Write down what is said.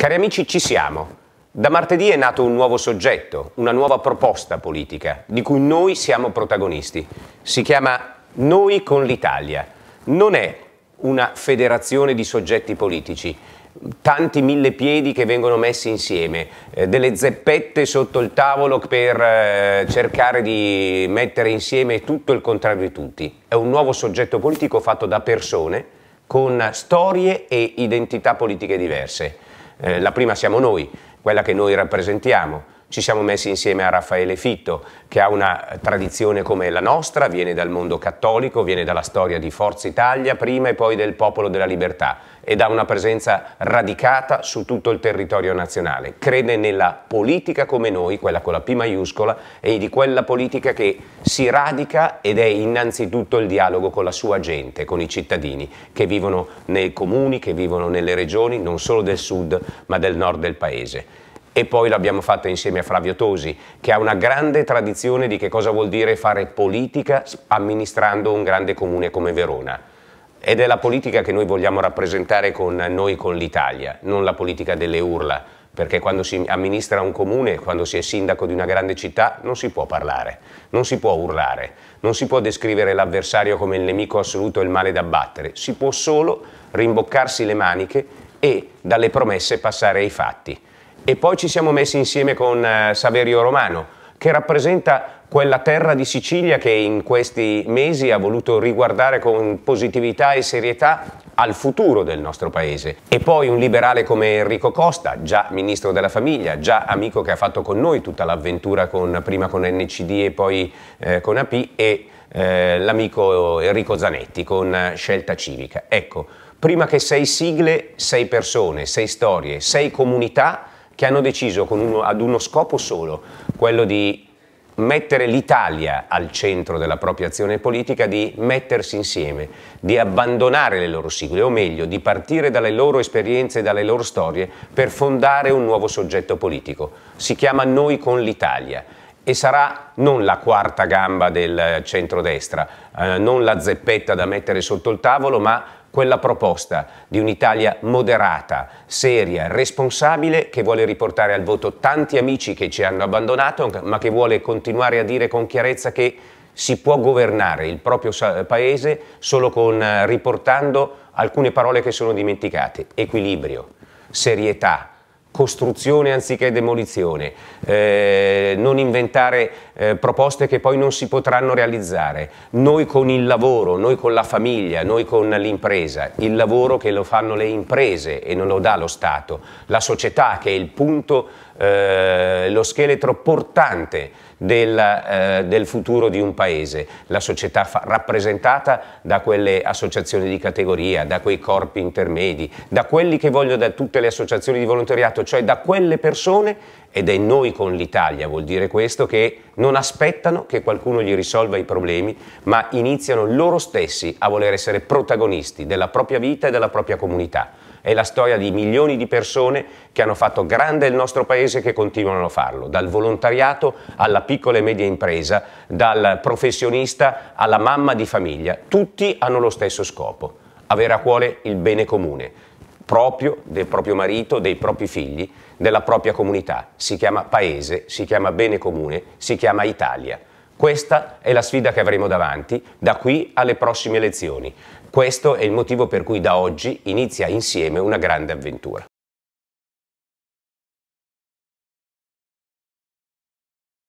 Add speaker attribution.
Speaker 1: Cari amici, ci siamo. Da martedì è nato un nuovo soggetto, una nuova proposta politica, di cui noi siamo protagonisti. Si chiama Noi con l'Italia. Non è una federazione di soggetti politici, tanti mille piedi che vengono messi insieme, eh, delle zeppette sotto il tavolo per eh, cercare di mettere insieme tutto il contrario di tutti. È un nuovo soggetto politico fatto da persone con storie e identità politiche diverse. Eh, la prima siamo noi, quella che noi rappresentiamo, ci siamo messi insieme a Raffaele Fitto, che ha una tradizione come la nostra, viene dal mondo cattolico, viene dalla storia di Forza Italia prima e poi del Popolo della Libertà ed ha una presenza radicata su tutto il territorio nazionale. Crede nella politica come noi, quella con la P maiuscola, e di quella politica che si radica ed è innanzitutto il dialogo con la sua gente, con i cittadini che vivono nei comuni, che vivono nelle regioni, non solo del sud ma del nord del paese e poi l'abbiamo fatta insieme a Flavio Tosi, che ha una grande tradizione di che cosa vuol dire fare politica amministrando un grande comune come Verona. Ed è la politica che noi vogliamo rappresentare con noi, con l'Italia, non la politica delle urla, perché quando si amministra un comune, quando si è sindaco di una grande città, non si può parlare, non si può urlare, non si può descrivere l'avversario come il nemico assoluto e il male da battere, si può solo rimboccarsi le maniche e dalle promesse passare ai fatti. E poi ci siamo messi insieme con eh, Saverio Romano, che rappresenta quella terra di Sicilia che in questi mesi ha voluto riguardare con positività e serietà al futuro del nostro paese. E poi un liberale come Enrico Costa, già ministro della famiglia, già amico che ha fatto con noi tutta l'avventura con, prima con NCD e poi eh, con AP e eh, l'amico Enrico Zanetti con eh, Scelta Civica. Ecco, prima che sei sigle, sei persone, sei storie, sei comunità che hanno deciso uno, ad uno scopo solo, quello di mettere l'Italia al centro della propria azione politica, di mettersi insieme, di abbandonare le loro sigle, o meglio, di partire dalle loro esperienze e dalle loro storie per fondare un nuovo soggetto politico. Si chiama Noi con l'Italia e sarà non la quarta gamba del centrodestra, eh, non la zeppetta da mettere sotto il tavolo, ma quella proposta di un'Italia moderata, seria, responsabile, che vuole riportare al voto tanti amici che ci hanno abbandonato, ma che vuole continuare a dire con chiarezza che si può governare il proprio paese solo con, eh, riportando alcune parole che sono dimenticate, equilibrio, serietà, costruzione anziché demolizione, eh, non inventare eh, proposte che poi non si potranno realizzare. Noi con il lavoro, noi con la famiglia, noi con l'impresa, il lavoro che lo fanno le imprese e non lo dà lo Stato, la società che è il punto eh, lo scheletro portante del, eh, del, futuro di un paese, la società rappresentata da quelle associazioni di categoria, da quei corpi intermedi, da quelli che voglio da tutte le associazioni di volontariato, cioè da quelle persone, ed è noi con l'Italia, vuol dire questo, che non aspettano che qualcuno gli risolva i problemi, ma iniziano loro stessi a voler essere protagonisti della propria vita e della propria comunità è la storia di milioni di persone che hanno fatto grande il nostro paese e che continuano a farlo, dal volontariato alla piccola e media impresa, dal professionista alla mamma di famiglia. Tutti hanno lo stesso scopo, avere a cuore il bene comune, proprio, del proprio marito, dei propri figli, della propria comunità. Si chiama paese, si chiama bene comune, si chiama Italia. Questa è la sfida che avremo davanti da qui alle prossime elezioni. Questo è il motivo per cui da oggi inizia insieme una grande avventura.